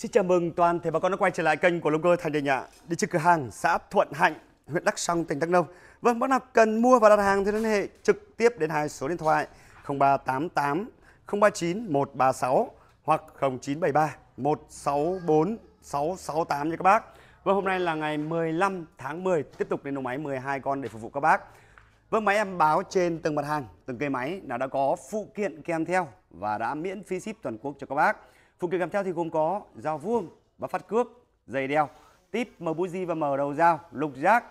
Xin chào mừng toàn thể bà con đã quay trở lại kênh của Lông Cơ Thành Đình ạ. Đi trước cửa hàng xã Thuận Hạnh, huyện Đắk Song, tỉnh Đắk Nông. Vâng, bác nào cần mua và đặt hàng thì liên hệ trực tiếp đến hai số điện thoại 0388 039 136 hoặc 0973 164 668 nha các bác. Vâng, hôm nay là ngày 15 tháng 10, tiếp tục đến đầu máy 12 con để phục vụ các bác. Vâng, máy em báo trên từng mặt hàng, từng cây máy là đã có phụ kiện kèm theo và đã miễn phí ship toàn quốc cho các bác phụ kiện kèm theo thì gồm có dao vuông và phát cước giày đeo tít mờ buji và mờ đầu dao lục giác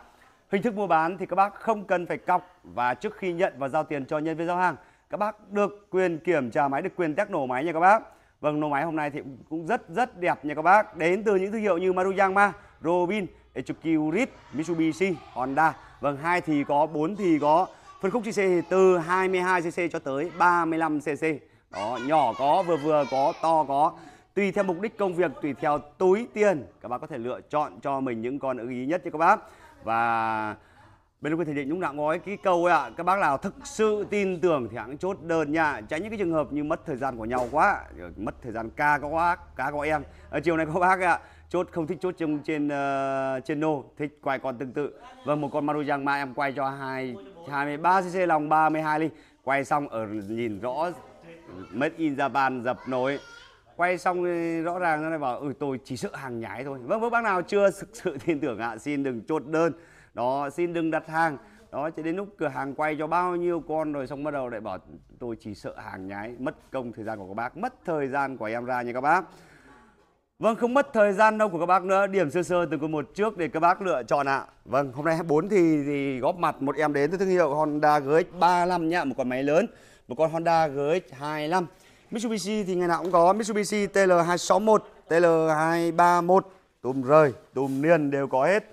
hình thức mua bán thì các bác không cần phải cọc và trước khi nhận và giao tiền cho nhân viên giao hàng các bác được quyền kiểm tra máy được quyền test nổ máy nha các bác vâng nổ máy hôm nay thì cũng rất rất đẹp nha các bác đến từ những thương hiệu như Maruyama Robin HQ Rit Mitsubishi Honda vâng hai thì có bốn thì có phân khúc cc từ 22 cc cho tới 35 cc đó nhỏ có vừa vừa có to có tùy theo mục đích công việc tùy theo túi tiền các bác có thể lựa chọn cho mình những con ưng ý nhất cho các bác và bên lúc thể định lúc nào gói ký câu ạ các bác nào thực sự tin tưởng thì hãng chốt đơn nha tránh những cái trường hợp như mất thời gian của nhau quá mất thời gian ca các bác cá có em à, chiều nay có bác ạ chốt không thích chốt trên trên ờ, uh, trên nô thích quay con tương tự và vâng, một con marujang ma em quay cho hai hai mươi ba cc lòng 32 ly quay xong ở nhìn rõ made in Japan dập nồi quay xong ừ, rõ ràng nó bảo ừ tôi chỉ sợ hàng nhái thôi vâng vâng bác nào chưa thực sự tin tưởng ạ à, xin đừng chốt đơn đó xin đừng đặt hàng đó cho đến lúc cửa hàng quay cho bao nhiêu con rồi xong bắt đầu lại bảo tôi chỉ sợ hàng nhái mất công thời gian của các bác mất thời gian của em ra nha các bác Vâng, không mất thời gian đâu của các bác nữa. Điểm sơ sơ từ câu một trước để các bác lựa chọn ạ. Vâng, hôm nay bốn thì, thì góp mặt một em đến từ thương hiệu Honda GX35 nhá, một con máy lớn một con Honda GX25. Mitsubishi thì ngày nào cũng có Mitsubishi TL261, TL231, tùm rời, tùm niên đều có hết.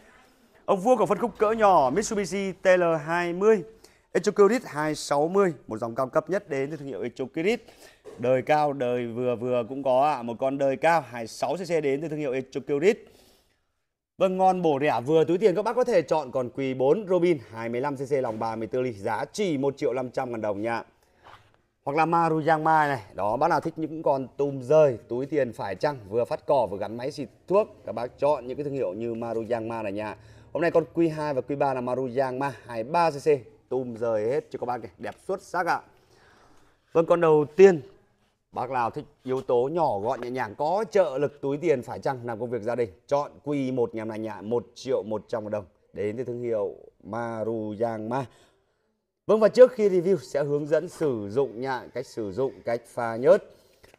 Ông vua của phân khúc cỡ nhỏ Mitsubishi TL20, Echocurit 260, một dòng cao cấp nhất đến từ thương hiệu Echocurit. Đời cao, đời vừa vừa cũng có ạ, một con đời cao 26cc đến từ thương hiệu Echocurit. Vâng, ngon bổ rẻ vừa túi tiền các bác có thể chọn còn quỳ 4 Robin 25cc lòng 34 ly giá chỉ 1 triệu 500 ngàn đồng nha hoặc là Maru Giang này đó bác nào thích những con tôm rơi túi tiền phải chăng vừa phát cỏ vừa gắn máy xịt thuốc các bác chọn những cái thương hiệu như Maru Giang Mai này nha hôm nay con Q2 và Q3 là Maru Giang Mai 23 cc tôm rơi hết cho các bác này đẹp xuất sắc ạ vâng con đầu tiên bác nào thích yếu tố nhỏ gọn nhẹ nhàng có trợ lực túi tiền phải chăng làm công việc gia đình chọn Q1 nhà này nhà 1 triệu 100 đồng đến từ thương hiệu Maru Giang Vâng và trước khi review sẽ hướng dẫn sử dụng nhạn, cách sử dụng, cách pha nhớt.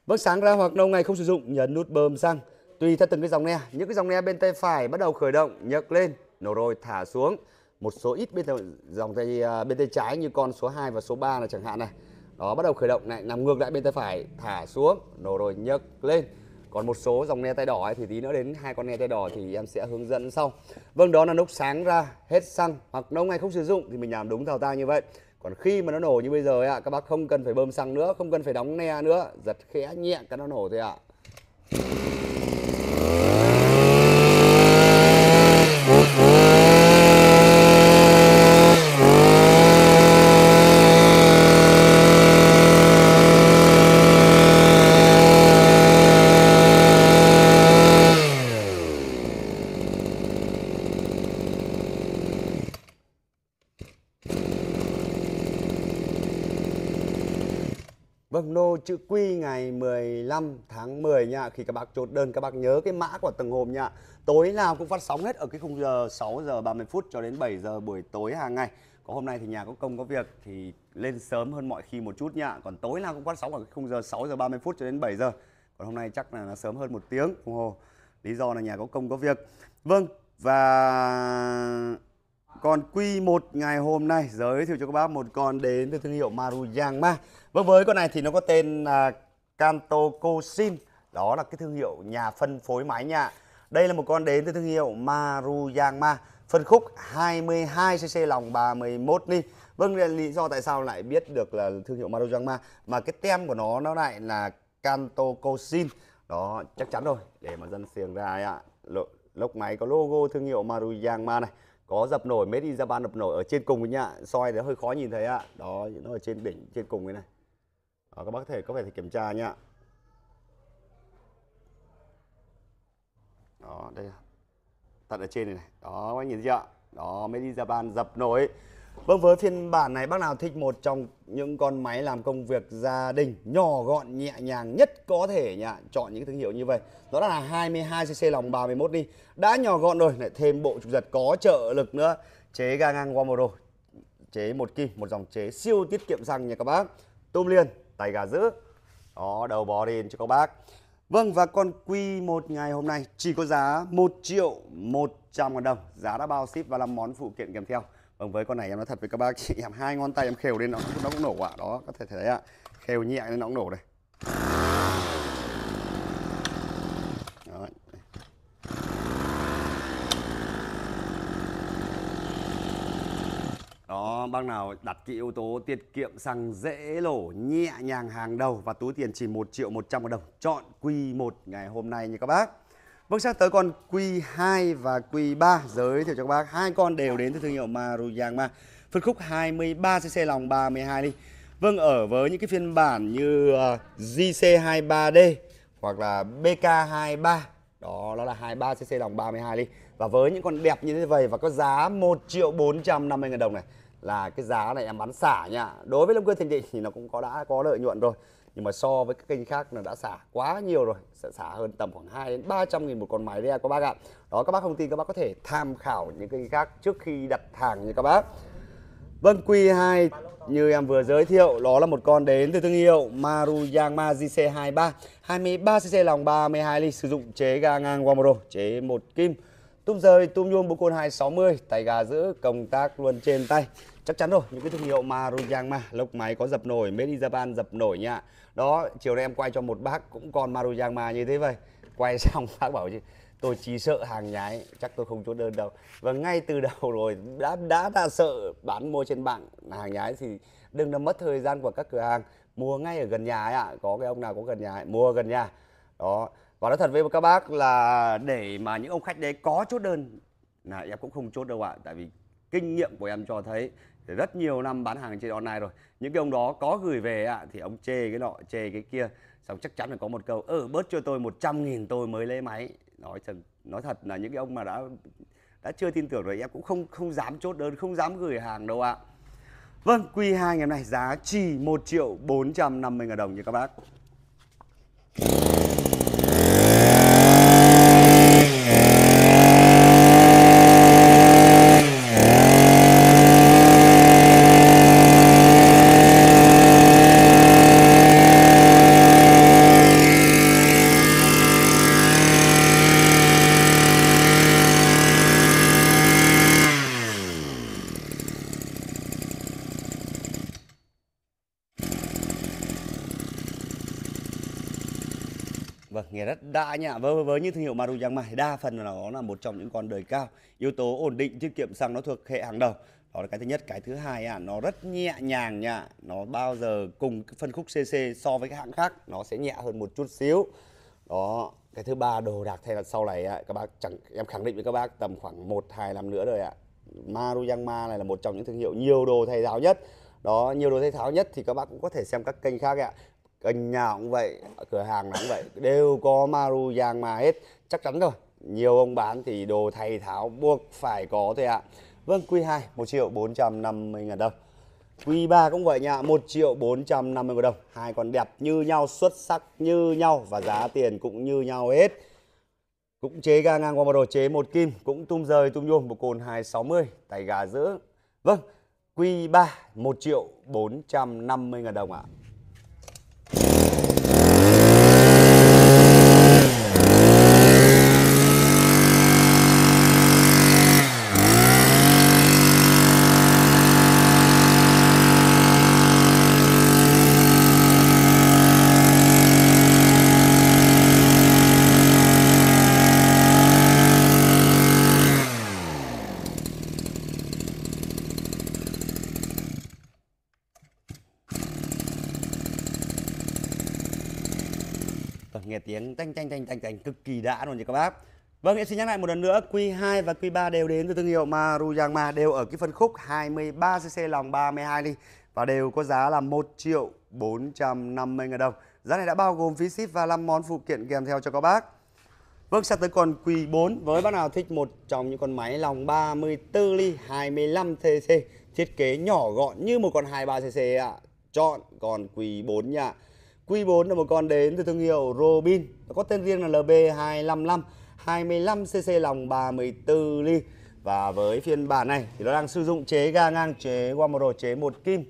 Vâng sáng ra hoặc lâu ngày không sử dụng nhấn nút bơm xăng. Tùy theo từng cái dòng ne, những cái dòng ne bên tay phải bắt đầu khởi động, nhấc lên, nổ rồi thả xuống. Một số ít bên tay, dòng tay à, bên tay trái như con số 2 và số 3 là chẳng hạn này. Đó bắt đầu khởi động lại nằm ngược lại bên tay phải, thả xuống, nổ rồi nhấc lên còn một số dòng ne tay đỏ ấy, thì tí nữa đến hai con ne tay đỏ thì em sẽ hướng dẫn sau vâng đó là nốc sáng ra hết xăng hoặc nốc ngày không sử dụng thì mình làm đúng thao tác như vậy còn khi mà nó nổ như bây giờ ạ các bác không cần phải bơm xăng nữa không cần phải đóng ne nữa giật khẽ nhẹ cái nó nổ thôi ạ khi các bác chốt đơn các bác nhớ cái mã của từng hôm nha tối nào cũng phát sóng hết ở cái khung giờ 6 giờ 30 phút cho đến 7 giờ buổi tối hàng ngày có hôm nay thì nhà có công có việc thì lên sớm hơn mọi khi một chút nha còn tối nào cũng phát sóng ở cái khung giờ 6 giờ 30 phút cho đến 7 giờ còn hôm nay chắc là nó sớm hơn một tiếng đồng hồ lý do là nhà có công có việc vâng và còn quy một ngày hôm nay giới thiệu cho các bác một con đến từ thương hiệu Maruyama. Vâng với con này thì nó có tên là Kanto Kosin đó là cái thương hiệu nhà phân phối máy nha đây là một con đến từ thương hiệu Maruyama phân khúc 22cc lòng 31 ni vâng lý do tại sao lại biết được là thương hiệu Maruyama mà cái tem của nó nó lại là Canto Cosin đó chắc chắn rồi để mà dân xiềng ra ạ lốc máy có logo thương hiệu Maruyama này có dập nổi made in Japan dập nổi ở trên cùng nhá soi thì hơi khó nhìn thấy ạ đó nó ở trên đỉnh trên cùng cái này đó, các bác có thể có thể kiểm tra nhá đó đây tận ở trên này, này. đó các anh nhìn chưa đó mới đi ra Japan dập nổi Vâng với phiên bản này bác nào thích một trong những con máy làm công việc gia đình nhỏ gọn nhẹ nhàng nhất có thể nhá, chọn những thương hiệu như vậy. Đó là 22cc lòng 31 đi. Đã nhỏ gọn rồi lại thêm bộ trục giật có trợ lực nữa. Chế ga ngang Wamoro, chế một kim, một dòng chế siêu tiết kiệm xăng nha các bác. Tôm liền, tay gà giữ. Đó, đầu bò lên cho các bác. Vâng và con quy một ngày hôm nay chỉ có giá 1 triệu 100 ngàn đồng Giá đã bao ship và làm món phụ kiện kèm theo Vâng với con này em nói thật với các bác chị em hai ngón tay em khều lên nó, nó cũng nổ ạ à. Đó có thể thấy ạ à. Khều nhẹ lên nó cũng nổ này Long vâng, Bang nào đặt cái yếu tố tiết kiệm xăng dễ lỗ nhẹ nhàng hàng đầu và túi tiền chỉ 1 triệu 100 ngàn đồng chọn Q1 ngày hôm nay nha các bác. Bước sang vâng, tới con Q2 và Q3 giới thiệu cho các bác hai con đều đến từ thương hiệu Maruyama. Phân khúc 23cc lòng 32 đi. Vâng ở với những cái phiên bản như JC23D ờ, hoặc là BK23 đó nó là 23 cc lòng 32 ly và với những con đẹp như thế vậy và có giá 1 triệu 450 ngàn đồng này là cái giá này em bán xả nha đối với lâm cơ thành định thì nó cũng có đã có lợi nhuận rồi nhưng mà so với các kênh khác là đã xả quá nhiều rồi sẽ xả hơn tầm khoảng 2 đến 300 nghìn một con máy re các bác ạ đó các bác không tin các bác có thể tham khảo những kênh khác trước khi đặt hàng như các bác Vâng Q2 như em vừa giới thiệu đó là một con đến từ thương hiệu Maruyama JC23 23cc lòng 32 ly sử dụng chế ga ngang Wamoro chế một kim Túp rời tum nhôm bộ côn 260, tay gà giữ, công tác luôn trên tay. Chắc chắn rồi, những cái thương hiệu Maruyama, lốc máy có dập nổi, made in Japan dập nổi nha. Đó, chiều nay em quay cho một bác cũng còn Maruyama như thế vậy. Quay xong bác bảo chứ, tôi chỉ sợ hàng nhái, chắc tôi không chốt đơn đâu. Và ngay từ đầu rồi đã đã đã sợ bán mua trên mạng hàng nhái thì đừng làm mất thời gian của các cửa hàng. Mua ngay ở gần nhà ấy ạ, à. có cái ông nào có gần nhà ấy, mua gần nhà. Đó, và nói thật với các bác là để mà những ông khách đấy có chốt đơn là em cũng không chốt đâu ạ tại vì kinh nghiệm của em cho thấy rất nhiều năm bán hàng trên online rồi những cái ông đó có gửi về ạ thì ông chê cái nọ chê cái kia xong chắc chắn là có một câu ừ bớt cho tôi 100 nghìn tôi mới lấy máy nói thật nói thật là những cái ông mà đã đã chưa tin tưởng rồi em cũng không không dám chốt đơn không dám gửi hàng đâu ạ vâng Q2 ngày hôm nay giá chỉ 1 triệu 450 ngàn đồng như các bác nghĩa rất đa nhạ với, với những thương hiệu Maruyang Mai đa phần là nó là một trong những con đời cao yếu tố ổn định tiết kiệm xăng nó thuộc hệ hàng đầu đó là cái thứ nhất cái thứ hai à nó rất nhẹ nhàng nhá nó bao giờ cùng phân khúc cc so với các hãng khác nó sẽ nhẹ hơn một chút xíu đó cái thứ ba đồ đạc thay là sau này ạ các bác chẳng em khẳng định với các bác tầm khoảng một hai năm nữa rồi ạ Maruyama này là một trong những thương hiệu nhiều đồ thay tháo nhất đó nhiều đồ thay tháo nhất thì các bác cũng có thể xem các kênh khác ạ kênh nhà cũng vậy cửa hàng cũng vậy đều có maru giang mà hết chắc chắn rồi nhiều ông bán thì đồ thay tháo buộc phải có thôi ạ à. vâng q 2 một triệu bốn trăm năm mươi ngàn đồng q 3 cũng vậy nha một triệu bốn trăm năm mươi ngàn đồng hai con đẹp như nhau xuất sắc như nhau và giá tiền cũng như nhau hết cũng chế ga ngang qua một đồ chế một kim cũng tung rời tung nhôm một cồn 260 tay gà giữa vâng Q3 1 triệu 450 ngàn đồng ạ à. kỳ đã luôn nha các bác Vâng, em xin nhắc lại một lần nữa, Q2 và Q3 đều đến từ thương hiệu Maruyama, đều ở cái phân khúc 23cc lòng 32 ly và đều có giá là 1 triệu 450 ngàn đồng. Giá này đã bao gồm phí ship và 5 món phụ kiện kèm theo cho các bác. Vâng, sắp tới còn Q4 với bác nào thích một trong những con máy lòng 34 ly 25cc, thiết kế nhỏ gọn như một con 23cc ạ. À. Chọn còn Q4 nha. Q4 là một con đến từ thương hiệu Robin, nó có tên riêng là LB255, 25cc lòng 34 ly. Và với phiên bản này thì nó đang sử dụng chế ga ngang, chế Wamoro, chế một kim,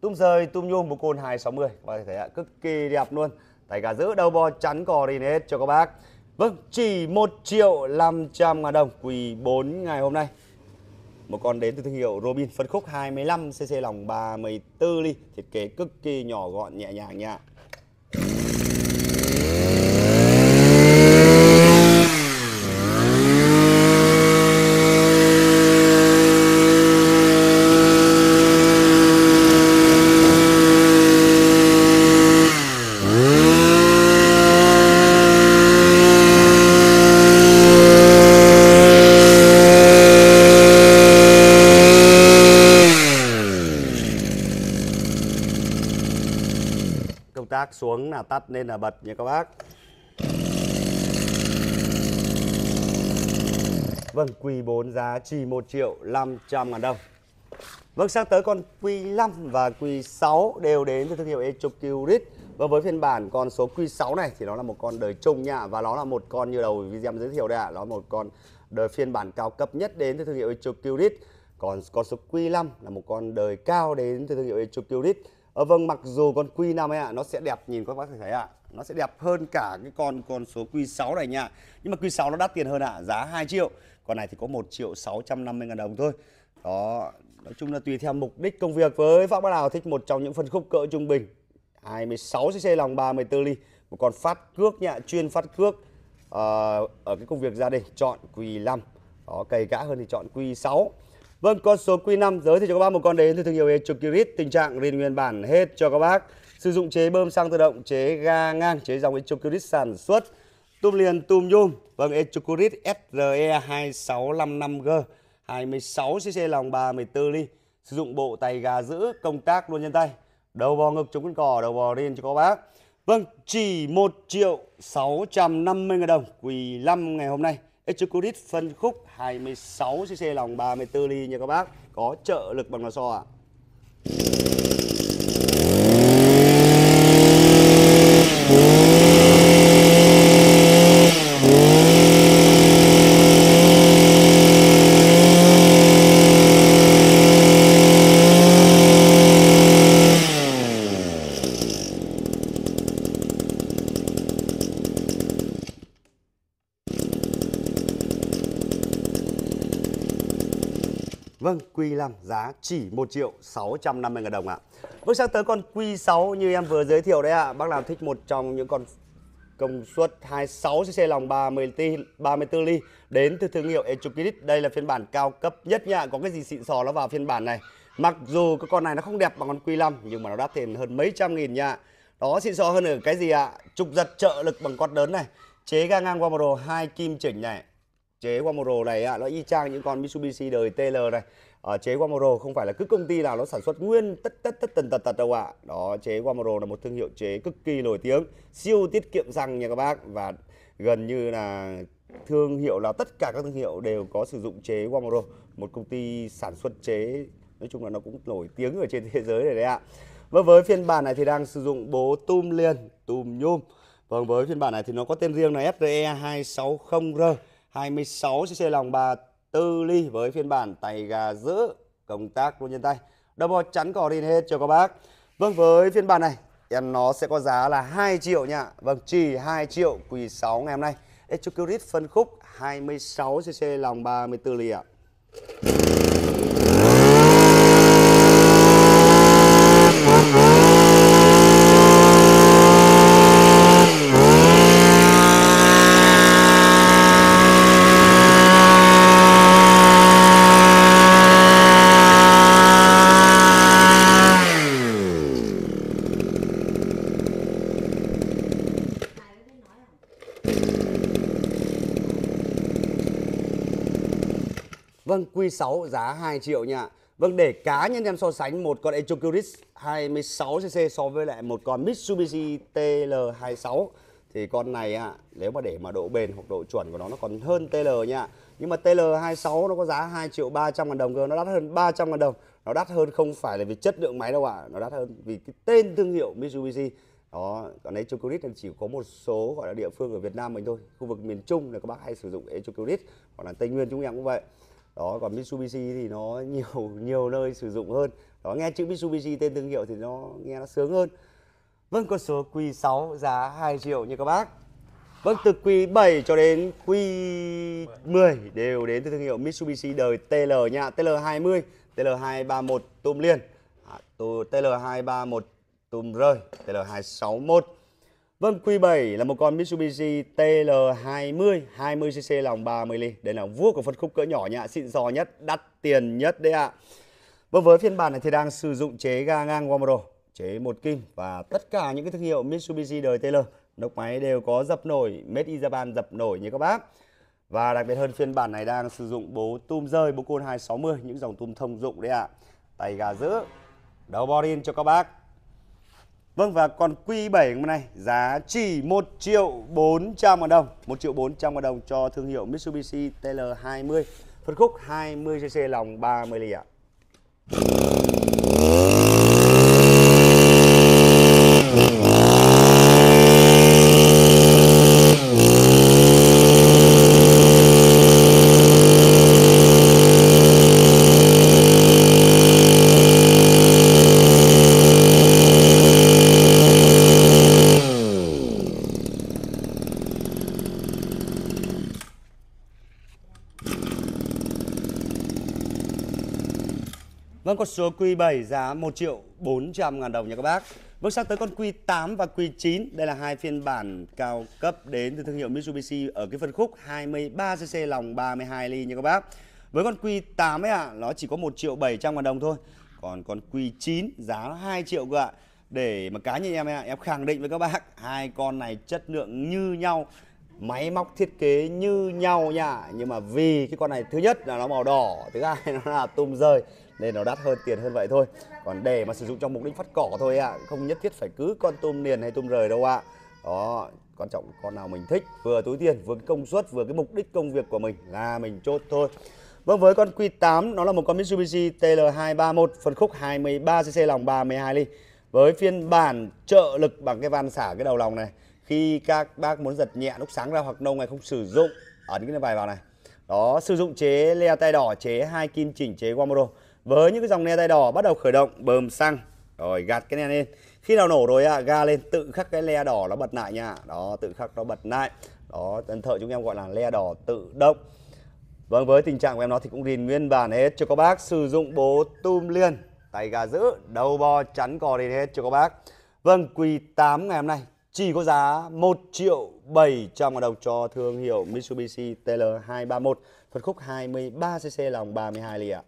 tung rời tung nhôm một côn 260. Và thấy ạ, cực kỳ đẹp luôn. tại cả giữ đầu bò chắn cò đi hết cho các bác. Vâng, chỉ 1 triệu 500 ngàn đồng Q4 ngày hôm nay một con đến từ thương hiệu Robin phân khúc 25cc lòng 34 ly thiết kế cực kỳ nhỏ gọn nhẹ nhàng nha nên là bật nha các bác Vâng, Q4 giá chỉ 1 triệu 500 ngàn đồng Vâng, sang tới con Q5 và Q6 đều đến từ thương hiệu Echocurit Và với phiên bản con số Q6 này thì nó là một con đời chung nha Và nó là một con như đầu video giới thiệu đây ạ à, Nó là một con đời phiên bản cao cấp nhất đến từ thương hiệu Echocurit còn con số Q5 là một con đời cao đến từ thương hiệu Etropurit à, ờ, vâng mặc dù con Q5 ấy ạ à, nó sẽ đẹp nhìn các bác thấy ạ à, nó sẽ đẹp hơn cả cái con con số Q6 này nha nhưng mà Q6 nó đắt tiền hơn ạ à, giá 2 triệu con này thì có 1 triệu 650 ngàn đồng thôi đó nói chung là tùy theo mục đích công việc với Phạm Bác nào thích một trong những phân khúc cỡ trung bình 26cc lòng 34 ly một con phát cước nhạ chuyên phát cước à, ở cái công việc gia đình chọn Q5 đó cày cã hơn thì chọn Q6 Vâng, con số Q5 giới thiệu cho các bác một con đến từ thương hiệu Electrocurit, tình trạng riêng nguyên bản hết cho các bác. Sử dụng chế bơm xăng tự động, chế ga ngang, chế dòng Electrocurit sản xuất tum liền tum nhôm Vâng, Electrocurit SRE 2655G, 26cc lòng 34 ly. Sử dụng bộ tay gà giữ, công tác luôn nhân tay. Đầu bò ngực chống con cỏ, đầu bò riêng cho các bác. Vâng, chỉ 1 triệu 650 ngàn đồng Q5 ngày hôm nay Echocurit phân khúc 26cc lòng 34 ly nha các bác Có trợ lực bằng lò xo ạ à. Q5 giá chỉ 1 triệu 650 ngàn đồng ạ. Bước sang tới con Q6 như em vừa giới thiệu đấy ạ. Bác nào thích một trong những con công suất 26 cc lòng 30 ly, 34 ly đến từ thương hiệu Echokirit. Đây là phiên bản cao cấp nhất nha. Có cái gì xịn sò nó vào phiên bản này. Mặc dù cái con này nó không đẹp bằng con Q5 nhưng mà nó đắt tiền hơn mấy trăm nghìn nha. Đó xịn sò hơn ở cái gì ạ? Trục giật trợ lực bằng quạt đớn này. Chế ga ngang Wamoro hai kim chỉnh này. Chế Wamoro này ạ, nó y chang những con Mitsubishi đời TL này. Ờ, chế Guamoro không phải là cứ công ty nào nó sản xuất nguyên tất tất tất tần tật tật đâu ạ. À. Đó, chế Guamoro là một thương hiệu chế cực kỳ nổi tiếng, siêu tiết kiệm răng nha các bác và gần như là thương hiệu là tất cả các thương hiệu đều có sử dụng chế Guamoro, một công ty sản xuất chế nói chung là nó cũng nổi tiếng ở trên thế giới này đấy ạ. À. Vâng, và với phiên bản này thì đang sử dụng bố tum liền, tum nhôm. Vâng, với phiên bản này thì nó có tên riêng là SRE 260R 26cc lòng 3 tư ly với phiên bản tay gà giữ công tác luôn nhân tay. Đâu Double chắn cò rin hết cho các bác. Vâng với phiên bản này em nó sẽ có giá là 2 triệu nha. Vâng chỉ 2 triệu quý 6 ngày hôm nay. Echocurit phân khúc 26cc lòng 34 ly ạ. À. Q6 giá 2 triệu nha. Vâng để cá nhân em so sánh một con Ecocuris 26cc so với lại một con Mitsubishi TL26 thì con này ạ, à, nếu mà để mà độ bền hoặc độ chuẩn của nó nó còn hơn TL nha. Nhưng mà TL26 nó có giá 2 triệu 300 ngàn đồng cơ, nó đắt hơn 300 ngàn đồng. Nó đắt hơn không phải là vì chất lượng máy đâu ạ, à. nó đắt hơn vì cái tên thương hiệu Mitsubishi. Đó, còn Echocurit thì chỉ có một số gọi là địa phương ở Việt Nam mình thôi. Khu vực miền Trung là các bác hay sử dụng Echocurit, hoặc là Tây Nguyên chúng em cũng vậy đó còn Mitsubishi thì nó nhiều nhiều nơi sử dụng hơn đó nghe chữ Mitsubishi tên thương hiệu thì nó nghe nó sướng hơn vâng con số Q6 giá 2 triệu như các bác vâng từ Q7 cho đến Q10 đều đến từ thương hiệu Mitsubishi đời TL nha TL20 TL231 tôm liền à, TL231 tôm rơi TL261 Vâng, Q7 là một con Mitsubishi TL20, 20cc lòng 30 ly. Đây là vua của phân khúc cỡ nhỏ nhạ, xịn sò nhất, đắt tiền nhất đấy ạ. À. Vâng, với phiên bản này thì đang sử dụng chế ga ngang Wamro, chế một kim và tất cả những cái thương hiệu Mitsubishi đời TL. Nóc máy đều có dập nổi, made in Japan dập nổi như các bác. Và đặc biệt hơn phiên bản này đang sử dụng bố tum rơi, bố côn 260, những dòng tum thông dụng đấy ạ. Tay gà giữ, đầu borin cho các bác. Vâng và còn Q7 hôm nay giá chỉ 1 triệu 400 ngàn đồng 1 triệu 400 ngàn đồng cho thương hiệu Mitsubishi TL20 Phân khúc 20cc lòng 30 lì ạ à. số Q7 giá 1 triệu 400 ngàn đồng nha các bác. Bước sang tới con Q8 và Q9, đây là hai phiên bản cao cấp đến từ thương hiệu Mitsubishi ở cái phân khúc 23cc lòng 32 ly nha các bác. Với con Q8 ấy ạ, à, nó chỉ có 1 triệu 700 ngàn đồng thôi. Còn con Q9 giá 2 triệu cơ ạ. Để mà cá nhân em ạ, em khẳng định với các bác, hai con này chất lượng như nhau máy móc thiết kế như nhau nha nhưng mà vì cái con này thứ nhất là nó màu đỏ thứ hai nó là tôm rơi nên nó đắt hơn tiền hơn vậy thôi còn để mà sử dụng trong mục đích phát cỏ thôi ạ à, không nhất thiết phải cứ con tôm liền hay tôm rời đâu ạ à. đó quan trọng con nào mình thích vừa túi tiền vừa cái công suất vừa cái mục đích công việc của mình là mình chốt thôi Vâng với con Q8 nó là một con Mitsubishi TL231 phân khúc 23cc lòng 32 ly với phiên bản trợ lực bằng cái van xả cái đầu lòng này khi các bác muốn giật nhẹ lúc sáng ra hoặc nông ngày không sử dụng ấn cái này vài vào này đó sử dụng chế leo tay đỏ chế hai kim chỉnh chế Guamoro với những cái dòng ne tay đỏ bắt đầu khởi động bơm xăng rồi gạt cái ne lên khi nào nổ rồi à, ga lên tự khắc cái le đỏ nó bật lại nha đó tự khắc nó bật lại đó tân thợ chúng em gọi là le đỏ tự động vâng với tình trạng của em nó thì cũng liền nguyên bản hết cho các bác sử dụng bố tum liên tay ga giữ đầu bo chắn cò đi hết cho các bác vâng Q8 ngày hôm nay chỉ có giá 1 triệu 700 ngàn đồng cho thương hiệu Mitsubishi TL231 phân khúc 23cc lòng 32 lì ạ. À.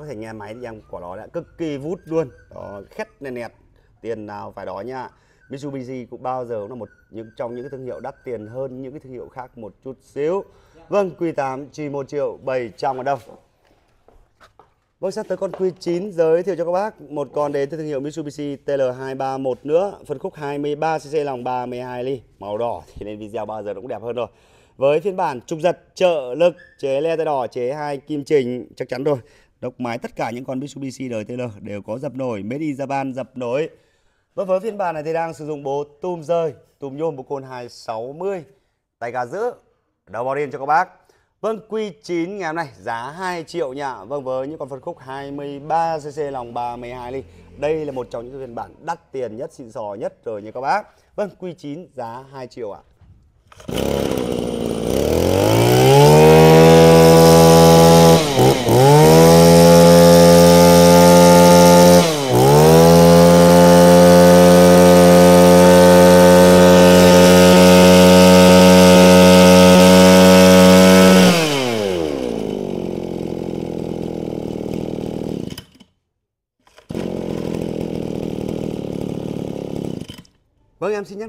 có thể nghe máy thì em của nó đã cực kỳ vút luôn đó, khét nẹt nẹt tiền nào phải đó nha Mitsubishi cũng bao giờ cũng là một những trong những cái thương hiệu đắt tiền hơn những cái thương hiệu khác một chút xíu vâng Q8 chỉ 1 triệu 700 ngàn đồng Vâng, sắp tới con Q9 giới thiệu cho các bác một con đến từ thương hiệu Mitsubishi TL231 nữa, phân khúc 23cc lòng 32 ly, màu đỏ thì lên video bao giờ cũng đẹp hơn rồi. Với phiên bản trục giật trợ lực, chế le tay đỏ, chế hai kim chỉnh chắc chắn rồi độc mái tất cả những con Mitsubishi đời đều có dập nổi, Made in Japan dập nổi. Và vâng, với phiên bản này thì đang sử dụng bộ tùm rơi, tùm nhôm bộ côn 260, tay gà giữa, đầu bò điên cho các bác. Vâng, Q9 ngày hôm nay giá 2 triệu nha. Vâng, với những con phân khúc 23cc lòng 32 ly. Đây là một trong những phiên bản đắt tiền nhất, xịn sò nhất rồi nha các bác. Vâng, Q9 giá 2 triệu ạ. À.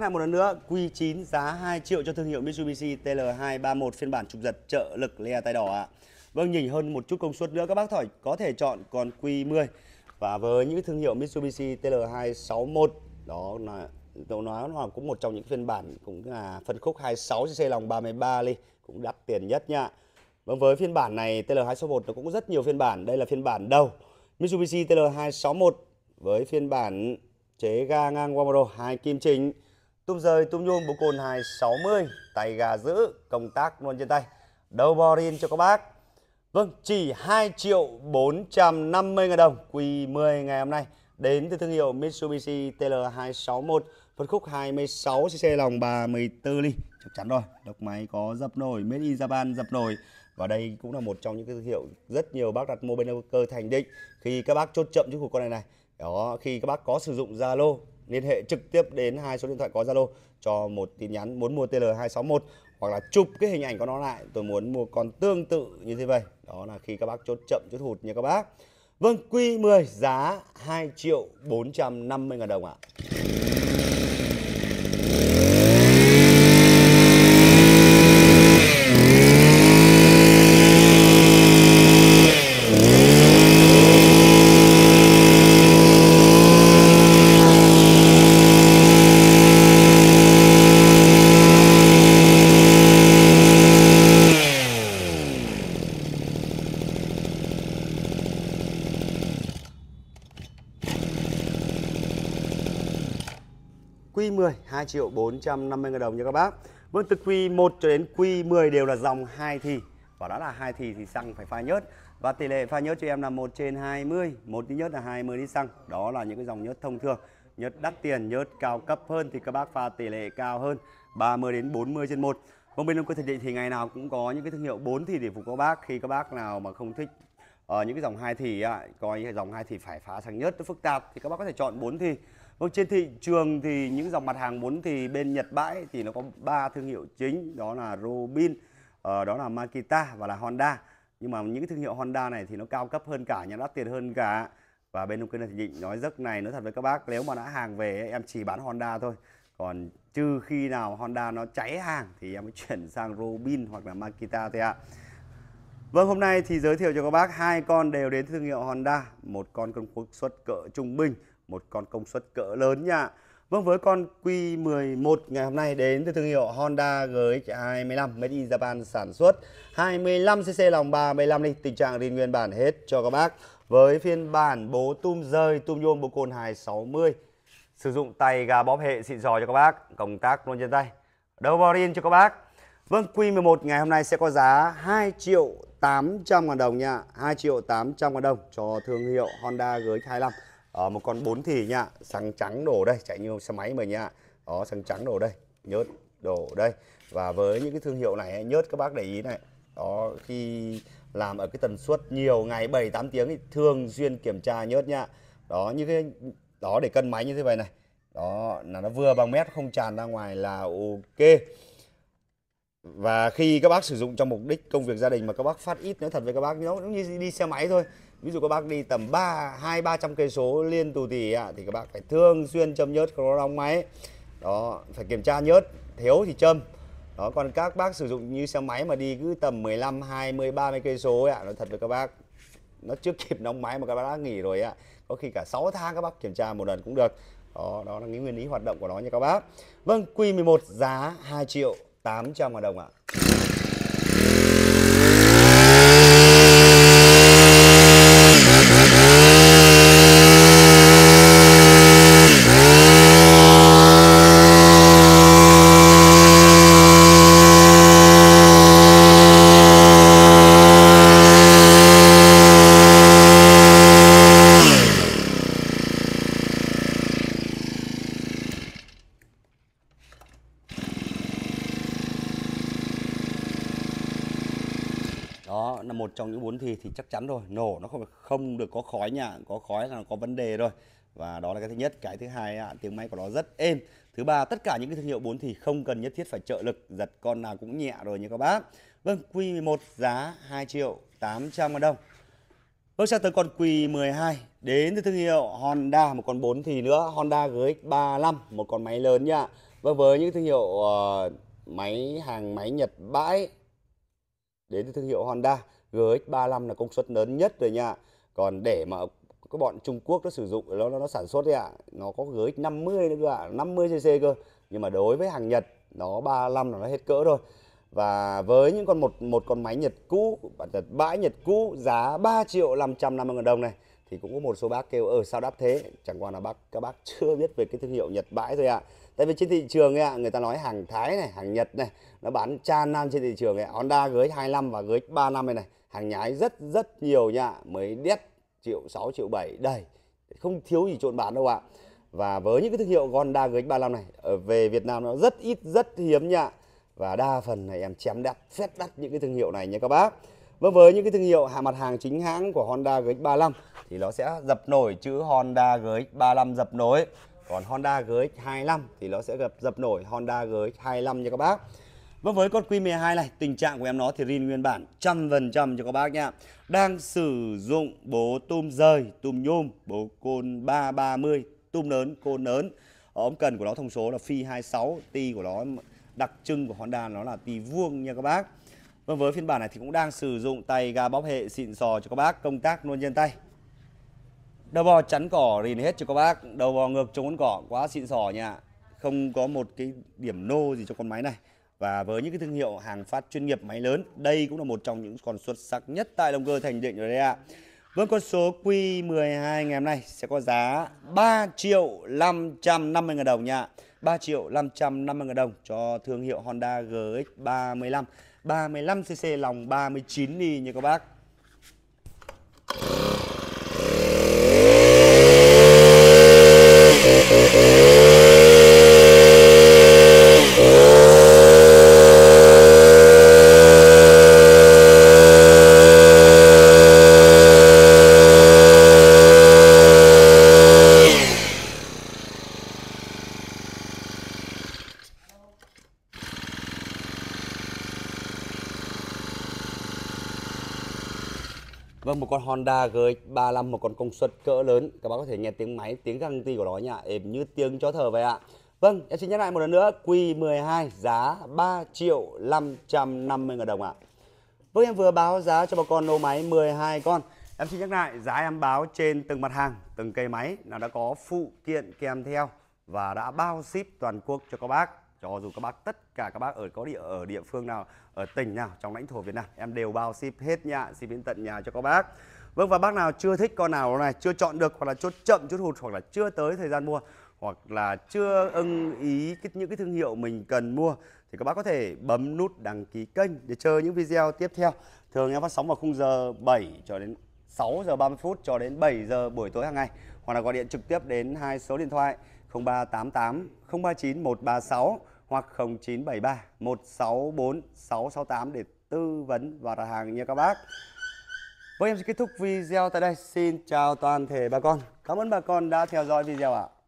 khách một lần nữa, Q9 giá 2 triệu cho thương hiệu Mitsubishi TL231 phiên bản trục giật trợ lực le tay đỏ ạ. Vâng, nhìn hơn một chút công suất nữa các bác thỏi có thể chọn còn Q10. Và với những thương hiệu Mitsubishi TL261 đó là tôi nói là cũng một trong những phiên bản cũng là phân khúc 26 cc lòng 33 ly cũng đắt tiền nhất nha. Vâng với phiên bản này TL261 nó cũng rất nhiều phiên bản, đây là phiên bản đầu. Mitsubishi TL261 với phiên bản chế ga ngang Wamoro hai kim chính Túp rời túp nhôm bộ cồn 260 Tay gà giữ công tác luôn trên tay Đầu bò rin cho các bác Vâng, chỉ 2 triệu 450 ngàn đồng Q10 ngày hôm nay đến từ thương hiệu Mitsubishi TL261 phân khúc 26cc lòng 34 ly chắc chắn rồi độc máy có dập nổi made in Japan dập nổi và đây cũng là một trong những cái thương hiệu rất nhiều bác đặt mua bên cơ thành định khi các bác chốt chậm chứ của con này này đó khi các bác có sử dụng Zalo liên hệ trực tiếp đến hai số điện thoại có Zalo cho một tin nhắn muốn mua TL261 hoặc là chụp cái hình ảnh của nó lại tôi muốn mua con tương tự như thế vậy đó là khi các bác chốt chậm chốt hụt nha các bác vâng Q10 giá 2 triệu 450 ngàn đồng ạ à. 2 triệu 450 ngàn đồng nha các bác. Vâng từ Q1 cho đến Q10 đều là dòng hai thì và đó là hai thì thì xăng phải pha nhớt và tỷ lệ pha nhớt cho em là 1 trên 20, một lít nhớt là 20 lít xăng. Đó là những cái dòng nhớt thông thường. Nhớt đắt tiền, nhớt cao cấp hơn thì các bác pha tỷ lệ cao hơn 30 đến 40 trên 1. Vâng bên Long Cơ thực Định thì ngày nào cũng có những cái thương hiệu 4 thì để phục các bác khi các bác nào mà không thích ở ờ, những cái dòng hai thì coi như dòng hai thì phải phá sang nhớt nó phức tạp thì các bác có thể chọn 4 thì Vâng, trên thị trường thì những dòng mặt hàng bún thì bên Nhật bãi thì nó có 3 thương hiệu chính đó là Robin, ờ, đó là Makita và là Honda. Nhưng mà những thương hiệu Honda này thì nó cao cấp hơn cả, nhà đắt tiền hơn cả. Và bên ông kia thì định nói giấc này nói thật với các bác nếu mà đã hàng về em chỉ bán Honda thôi. Còn trừ khi nào Honda nó cháy hàng thì em mới chuyển sang Robin hoặc là Makita thôi ạ. Vâng, hôm nay thì giới thiệu cho các bác hai con đều đến thương hiệu Honda, một con công suất cỡ trung bình một con công suất cỡ lớn nha. Vâng với con Q11 ngày hôm nay đến từ thương hiệu Honda GX25 Made in Japan sản xuất 25cc lòng 35 ly tình trạng zin nguyên bản hết cho các bác với phiên bản bố tum rơi tum nhôm bộ cồn 260 sử dụng tay gà bóp hệ xịn giò cho các bác công tác luôn trên tay đầu vào riêng cho các bác Vâng Q11 ngày hôm nay sẽ có giá 2 triệu 800 ngàn đồng nha 2 triệu 800 ngàn đồng cho thương hiệu Honda GX25 đó, ờ, một con bốn thì nha sáng trắng đổ đây chạy như xe máy mà nha đó sáng trắng đổ đây nhớt đổ đây và với những cái thương hiệu này nhớt các bác để ý này đó khi làm ở cái tần suất nhiều ngày 7 8 tiếng thì thường xuyên kiểm tra nhớt nha đó như cái đó để cân máy như thế này này đó là nó vừa bằng mét không tràn ra ngoài là ok và khi các bác sử dụng trong mục đích công việc gia đình mà các bác phát ít nói thật với các bác nó cũng như đi xe máy thôi ví dụ các bác đi tầm ba hai ba trăm cây số liên tù tì ạ thì các bác phải thường xuyên châm nhớt chlorong máy đó phải kiểm tra nhớt thiếu thì châm đó còn các bác sử dụng như xe máy mà đi cứ tầm 15 20 30 cây số ạ nó thật với các bác nó chưa kịp nóng máy mà các bác đã nghỉ rồi ạ có khi cả 6 tháng các bác kiểm tra một lần cũng được đó đó là những nguyên lý hoạt động của nó nha các bác vâng Q11 giá 2 triệu 800 ngàn đồng ạ chắn rồi nổ nó không không được có khói nhạ có khói là nó có vấn đề rồi và đó là cái thứ nhất cái thứ hai ạ tiếng máy của nó rất êm thứ ba tất cả những cái thương hiệu 4 thì không cần nhất thiết phải trợ lực giật con nào cũng nhẹ rồi như các bác vâng q 11 giá 2 triệu 800 ngàn đồng Vâng sang tới con Q12 Đến từ thương hiệu Honda Một con 4 thì nữa Honda GX35 Một con máy lớn nha Vâng với những thương hiệu uh, máy hàng máy Nhật bãi Đến từ thương hiệu Honda GX35 là công suất lớn nhất rồi nha còn để mà các bọn Trung Quốc nó sử dụng nó nó, nó sản xuất đấy ạ à, nó có GX50 nữa cơ ạ à, 50 cc cơ nhưng mà đối với hàng Nhật nó 35 là nó hết cỡ rồi và với những con một một con máy Nhật cũ bản thật bãi Nhật cũ giá 3 triệu 550 ngàn đồng này thì cũng có một số bác kêu ở ờ, sao đáp thế chẳng qua là bác các bác chưa biết về cái thương hiệu Nhật bãi thôi ạ à. tại vì trên thị trường ạ à, người ta nói hàng Thái này hàng Nhật này nó bán tràn lan trên thị trường này Honda GX25 và GX35 này này hàng nhái rất rất nhiều nha mới đét triệu 6 triệu 7 đầy không thiếu gì trộn bán đâu ạ và với những cái thương hiệu Honda GX35 này ở về Việt Nam nó rất ít rất hiếm nha và đa phần này em chém đắt phết đắt những cái thương hiệu này nha các bác và với những cái thương hiệu hạ mặt hàng chính hãng của Honda GX35 thì nó sẽ dập nổi chữ Honda GX35 dập nổi. Còn Honda GX25 thì nó sẽ gặp dập nổi Honda GX25 nha các bác. Và với con Q12 này, tình trạng của em nó thì rin nguyên bản trăm phần trăm cho các bác nhá. Đang sử dụng bố tum rời, tum nhôm, bố côn 330, tum lớn, côn lớn. Ống cần của nó thông số là phi 26, ti của nó đặc trưng của Honda nó là ti vuông nha các bác. Vâng với phiên bản này thì cũng đang sử dụng tay ga bóc hệ xịn sò cho các bác công tác luôn nhân tay. Đầu bò chắn cỏ rìn hết cho các bác, đầu bò ngược chống cỏ quá xịn sò nha. Không có một cái điểm nô gì cho con máy này và với những cái thương hiệu hàng phát chuyên nghiệp máy lớn đây cũng là một trong những con xuất sắc nhất tại động cơ Thành Định rồi đây ạ à. Vâng con số Q12 ngày hôm nay sẽ có giá 3 triệu 550 ngàn đồng nha 3 triệu 550 ngàn đồng cho thương hiệu Honda GX35 35cc lòng 39 đi nha các bác Honda GX35 một con công suất cỡ lớn. Các bác có thể nghe tiếng máy, tiếng găng ti của nó nha, êm như tiếng chó thở vậy ạ. Vâng, em xin nhắc lại một lần nữa, Q12 giá 3 triệu 550 ngàn đồng ạ. Vâng, em vừa báo giá cho bà con lô máy 12 con. Em xin nhắc lại, giá em báo trên từng mặt hàng, từng cây máy là đã có phụ kiện kèm theo và đã bao ship toàn quốc cho các bác cho dù các bác tất cả các bác ở có địa ở địa phương nào ở tỉnh nào trong lãnh thổ Việt Nam em đều bao ship hết nha ship đến tận nhà cho các bác Vâng và bác nào chưa thích con nào này, chưa chọn được hoặc là chốt chậm chút hụt hoặc là chưa tới thời gian mua hoặc là chưa ưng ý những cái thương hiệu mình cần mua thì các bác có thể bấm nút đăng ký kênh để chờ những video tiếp theo. Thường em phát sóng vào khung giờ 7 cho đến 6 giờ 30 phút cho đến 7 giờ buổi tối hàng ngày hoặc là gọi điện trực tiếp đến hai số điện thoại 0388 039 136 hoặc 0973 164 668 để tư vấn và đặt hàng nha các bác. Vâng em sẽ kết thúc video tại đây. Xin chào toàn thể bà con. Cảm ơn bà con đã theo dõi video ạ. À.